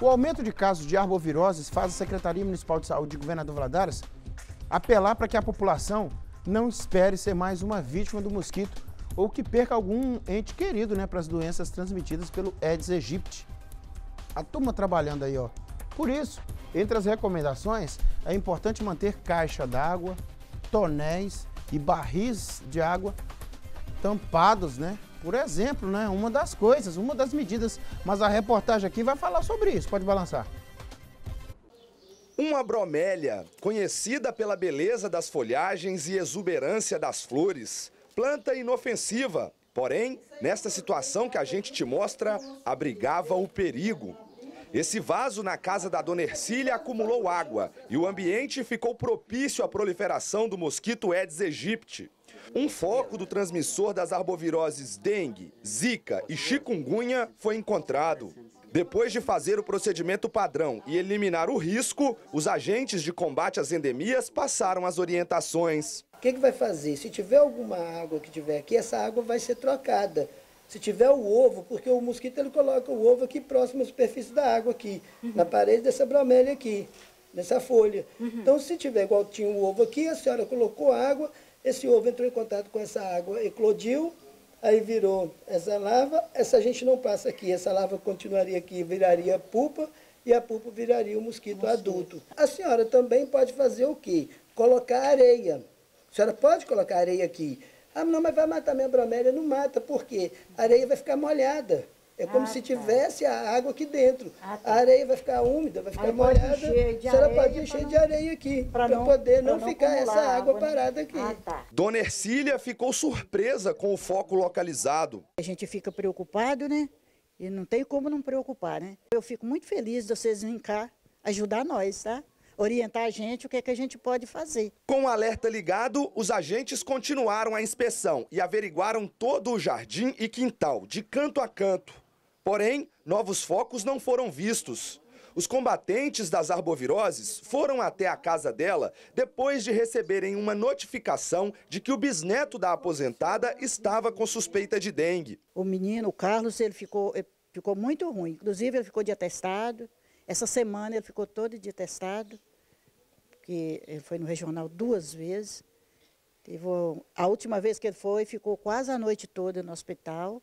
O aumento de casos de arboviroses faz a Secretaria Municipal de Saúde de Governador Valadares apelar para que a população não espere ser mais uma vítima do mosquito ou que perca algum ente querido né, para as doenças transmitidas pelo Aedes aegypti. A turma trabalhando aí, ó. Por isso, entre as recomendações, é importante manter caixa d'água, tonéis e barris de água tampados, né? por exemplo, né, uma das coisas, uma das medidas. Mas a reportagem aqui vai falar sobre isso. Pode balançar. Uma bromélia, conhecida pela beleza das folhagens e exuberância das flores, planta inofensiva, porém, nesta situação que a gente te mostra, abrigava o perigo. Esse vaso na casa da dona Ercília acumulou água e o ambiente ficou propício à proliferação do mosquito Aedes aegypti. Um foco do transmissor das arboviroses dengue, zika e chikungunya foi encontrado. Depois de fazer o procedimento padrão e eliminar o risco, os agentes de combate às endemias passaram as orientações. O que, que vai fazer? Se tiver alguma água que tiver aqui, essa água vai ser trocada. Se tiver o ovo, porque o mosquito ele coloca o ovo aqui próximo à superfície da água aqui, uhum. na parede dessa bromélia aqui nessa folha. Uhum. Então, se tiver igual tinha um ovo aqui, a senhora colocou água, esse ovo entrou em contato com essa água, eclodiu, aí virou essa lava, essa gente não passa aqui, essa lava continuaria aqui, viraria pupa e a pupa viraria o mosquito Nossa. adulto. A senhora também pode fazer o quê? Colocar areia. A senhora pode colocar areia aqui. Ah, não, mas vai matar minha bromélia? Não mata, por quê? A areia vai ficar molhada. É como ah, se tá. tivesse tá. a água aqui dentro. Ah, tá. A areia vai ficar úmida, vai ficar Aí molhada. Será senhora pode encher de areia aqui, para poder não, não ficar essa água, né? parada aqui. Ah, tá. Dona Ercília ficou surpresa com o foco localizado. A gente fica preocupado, né? E não tem como não preocupar, né? Eu fico muito feliz de vocês virem cá ajudar nós, tá? orientar a gente o que, é que a gente pode fazer. Com o alerta ligado, os agentes continuaram a inspeção e averiguaram todo o jardim e quintal, de canto a canto. Porém, novos focos não foram vistos. Os combatentes das arboviroses foram até a casa dela depois de receberem uma notificação de que o bisneto da aposentada estava com suspeita de dengue. O menino, o Carlos, ele ficou, ele eh, ficou muito ruim. Inclusive, ele ficou de atestado. Essa semana ele ficou todo de atestado, porque ele foi no regional duas vezes. A última vez que ele foi, ficou quase a noite toda no hospital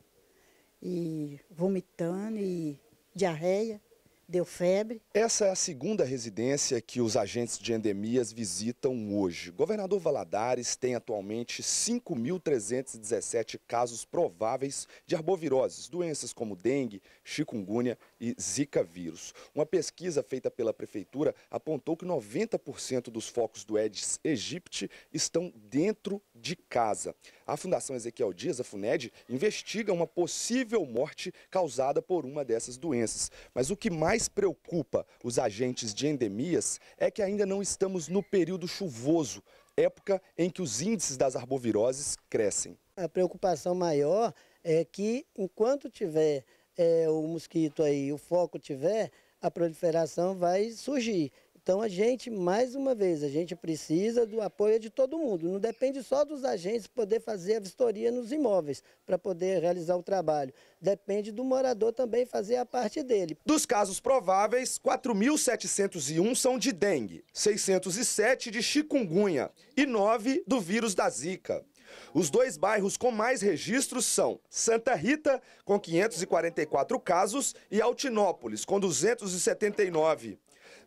e vomitando e diarreia, deu febre. Essa é a segunda residência que os agentes de endemias visitam hoje. Governador Valadares tem atualmente 5.317 casos prováveis de arboviroses, doenças como dengue, chikungunya e zika vírus. Uma pesquisa feita pela prefeitura apontou que 90% dos focos do Aedes aegypti estão dentro de casa. A Fundação Ezequiel Dias, a FUNED, investiga uma possível morte causada por uma dessas doenças. Mas o que mais preocupa os agentes de endemias é que ainda não estamos no período chuvoso, época em que os índices das arboviroses crescem. A preocupação maior é que enquanto tiver é, o mosquito aí, o foco tiver, a proliferação vai surgir. Então a gente, mais uma vez, a gente precisa do apoio de todo mundo. Não depende só dos agentes poder fazer a vistoria nos imóveis para poder realizar o trabalho. Depende do morador também fazer a parte dele. Dos casos prováveis, 4.701 são de dengue, 607 de chikungunya e 9 do vírus da zika. Os dois bairros com mais registros são Santa Rita, com 544 casos, e Altinópolis, com 279.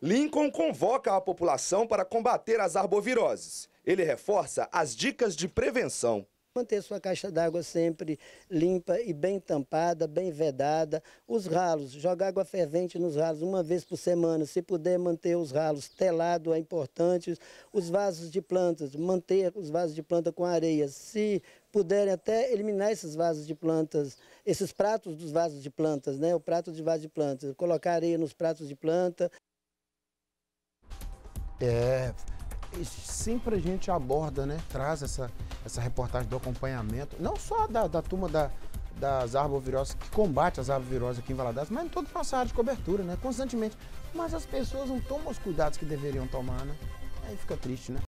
Lincoln convoca a população para combater as arboviroses. Ele reforça as dicas de prevenção. Manter sua caixa d'água sempre limpa e bem tampada, bem vedada. Os ralos, jogar água fervente nos ralos uma vez por semana. Se puder manter os ralos telado é importante. Os vasos de plantas, manter os vasos de planta com areia. Se puderem até eliminar esses vasos de plantas, esses pratos dos vasos de plantas, né? O prato de vaso de plantas, colocar areia nos pratos de planta. É, sempre a gente aborda, né? Traz essa, essa reportagem do acompanhamento, não só da, da turma da, das arboviroses, que combate as arboviroses aqui em Valadares, mas em toda a nossa área de cobertura, né? Constantemente. Mas as pessoas não tomam os cuidados que deveriam tomar, né? Aí fica triste, né?